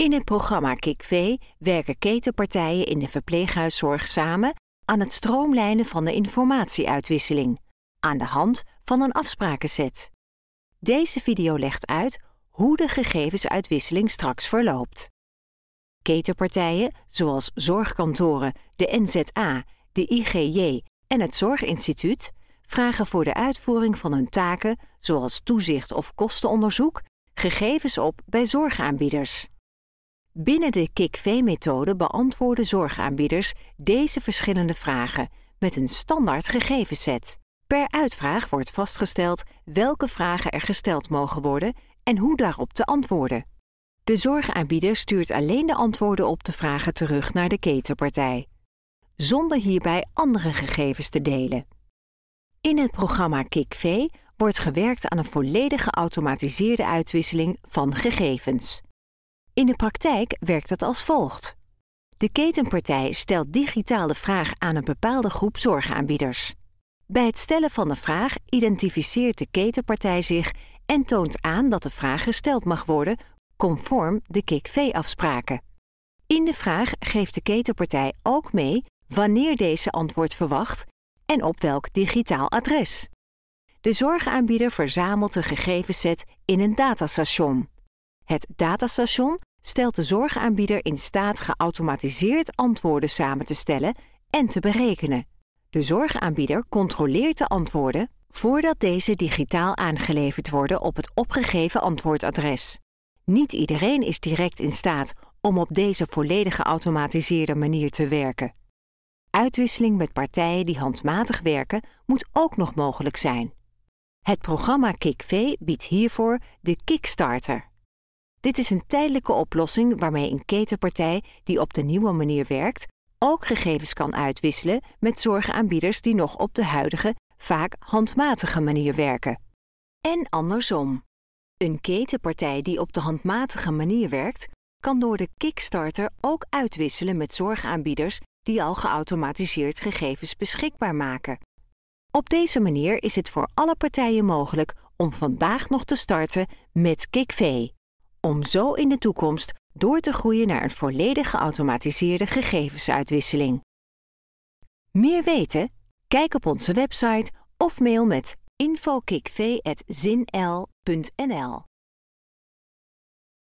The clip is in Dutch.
In het programma KIKV werken ketenpartijen in de verpleeghuiszorg samen aan het stroomlijnen van de informatieuitwisseling, aan de hand van een afsprakenset. Deze video legt uit hoe de gegevensuitwisseling straks verloopt. Ketenpartijen zoals zorgkantoren, de NZA, de IGJ en het Zorginstituut vragen voor de uitvoering van hun taken, zoals toezicht of kostenonderzoek, gegevens op bij zorgaanbieders. Binnen de KIK-V-methode beantwoorden zorgaanbieders deze verschillende vragen met een standaard gegevensset. Per uitvraag wordt vastgesteld welke vragen er gesteld mogen worden en hoe daarop te antwoorden. De zorgaanbieder stuurt alleen de antwoorden op de vragen terug naar de ketenpartij, zonder hierbij andere gegevens te delen. In het programma KIK-V wordt gewerkt aan een volledig geautomatiseerde uitwisseling van gegevens. In de praktijk werkt dat als volgt. De ketenpartij stelt digitaal de vraag aan een bepaalde groep zorgaanbieders. Bij het stellen van de vraag identificeert de ketenpartij zich en toont aan dat de vraag gesteld mag worden conform de KIK-V-afspraken. In de vraag geeft de ketenpartij ook mee wanneer deze antwoord verwacht en op welk digitaal adres. De zorgaanbieder verzamelt de gegevensset in een datastation. Het datastation stelt de zorgaanbieder in staat geautomatiseerd antwoorden samen te stellen en te berekenen. De zorgaanbieder controleert de antwoorden voordat deze digitaal aangeleverd worden op het opgegeven antwoordadres. Niet iedereen is direct in staat om op deze volledig geautomatiseerde manier te werken. Uitwisseling met partijen die handmatig werken moet ook nog mogelijk zijn. Het programma KickV biedt hiervoor de Kickstarter. Dit is een tijdelijke oplossing waarmee een ketenpartij die op de nieuwe manier werkt, ook gegevens kan uitwisselen met zorgaanbieders die nog op de huidige, vaak handmatige manier werken. En andersom. Een ketenpartij die op de handmatige manier werkt, kan door de Kickstarter ook uitwisselen met zorgaanbieders die al geautomatiseerd gegevens beschikbaar maken. Op deze manier is het voor alle partijen mogelijk om vandaag nog te starten met KickV om zo in de toekomst door te groeien naar een volledig geautomatiseerde gegevensuitwisseling. Meer weten? Kijk op onze website of mail met info.kikv@zinl.nl.